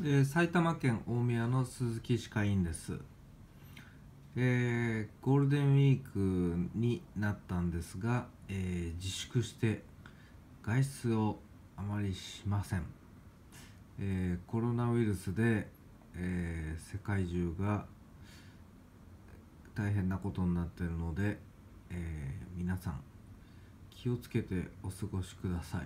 えー、埼玉県大宮の鈴木歯科医院です、えー、ゴールデンウィークになったんですが、えー、自粛して外出をあまりしません、えコロナウイルスで、え世界中が大変なことになってるので、え皆さん気をつけてお過ごしください。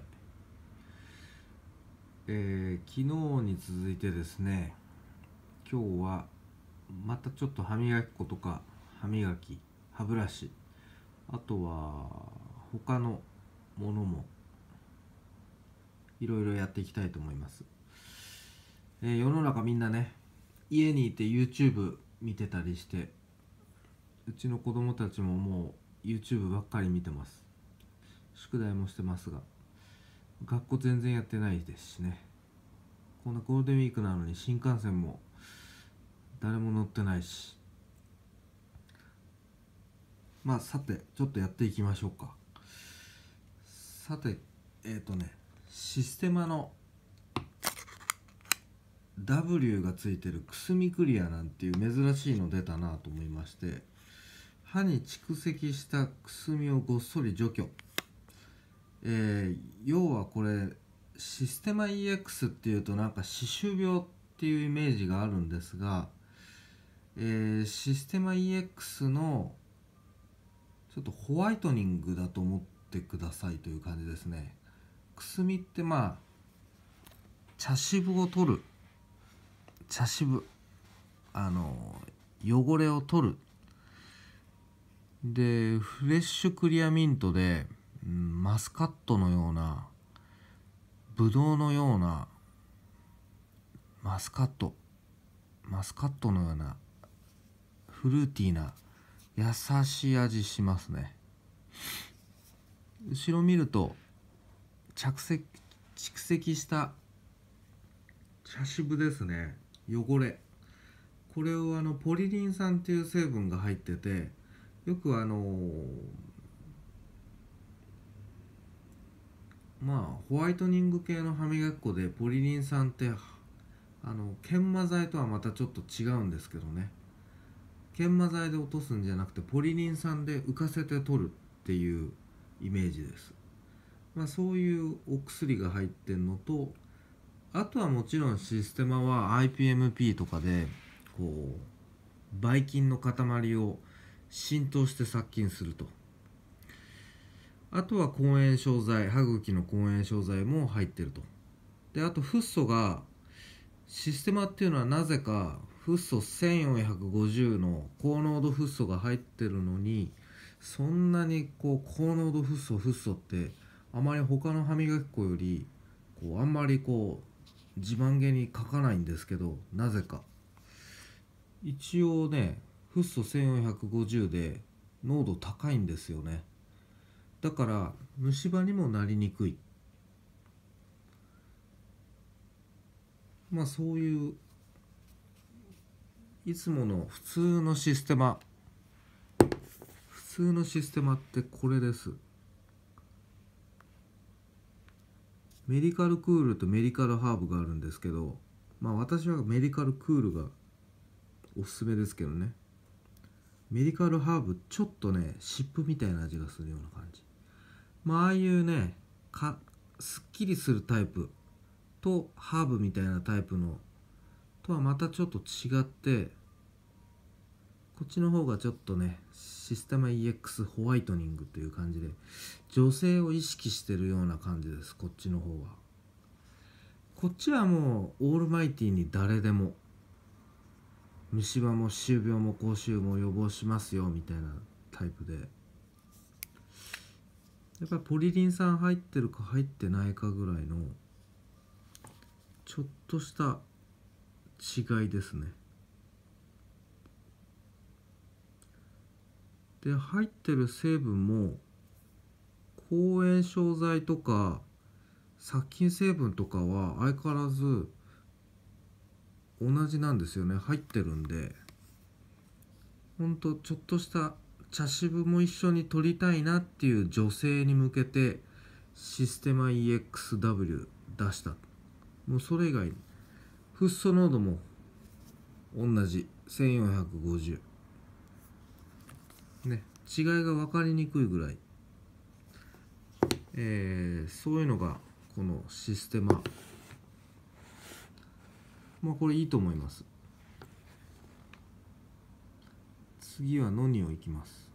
えー、昨日に続いてですね今日はまたちょっと歯磨き粉とか歯磨き歯ブラシあとは他のものもいろいろやっていきたいと思います、えー、世の中みんなね家にいて YouTube 見てたりしてうちの子供たちももう YouTube ばっかり見てます宿題もしてますが学校全然やってないですしねこんなゴールデンウィークなのに新幹線も誰も乗ってないしまあさてちょっとやっていきましょうかさてえっ、ー、とねシステマの W がついてるくすみクリアなんていう珍しいの出たなと思いまして歯に蓄積したくすみをごっそり除去えー、要はこれシステマ EX っていうとなんか歯周病っていうイメージがあるんですが、えー、システマ EX のちょっとホワイトニングだと思ってくださいという感じですねくすみってまあ茶渋を取る茶渋あの汚れを取るでフレッシュクリアミントでマスカットのようなブドウのようなマスカットマスカットのようなフルーティーな優しい味しますね後ろ見ると着席蓄積した茶渋ですね汚れこれをあのポリリン酸っていう成分が入っててよくあのーまあホワイトニング系の歯磨き粉でポリリン酸ってあの研磨剤とはまたちょっと違うんですけどね研磨剤で落とすんじゃなくてポリリン酸で浮かせて取るっていうイメージです、まあ、そういうお薬が入ってるのとあとはもちろんシステマは IPMP とかでこうばい菌の塊を浸透して殺菌すると。あとは抗炎症剤歯茎の抗炎症剤も入ってるとであとフッ素がシステマっていうのはなぜかフッ素1450の高濃度フッ素が入ってるのにそんなにこう高濃度フッ素フッ素ってあまり他の歯磨き粉よりこうあんまりこう自慢げに書かないんですけどなぜか一応ねフッ素1450で濃度高いんですよねだから虫歯にもなりにくいまあそういういつもの普通のシステマ普通のシステマってこれですメディカルクールとメディカルハーブがあるんですけどまあ私はメディカルクールがおすすめですけどねメディカルハーブちょっとね湿布みたいな味がするような感じまあ、ああいうねかすっきりするタイプとハーブみたいなタイプのとはまたちょっと違ってこっちの方がちょっとねシステム EX ホワイトニングという感じで女性を意識してるような感じですこっちの方はこっちはもうオールマイティに誰でも虫歯も歯周病も口臭も予防しますよみたいなタイプでやっぱりポリリン酸入ってるか入ってないかぐらいのちょっとした違いですねで入ってる成分も抗炎症剤とか殺菌成分とかは相変わらず同じなんですよね入ってるんでほんとちょっとした茶渋も一緒に撮りたいなっていう女性に向けてシステマ EXW 出したもうそれ以外フッ素濃度も同じ1450ね違いが分かりにくいぐらい、えー、そういうのがこのシステマまあこれいいと思います次はのにをいきます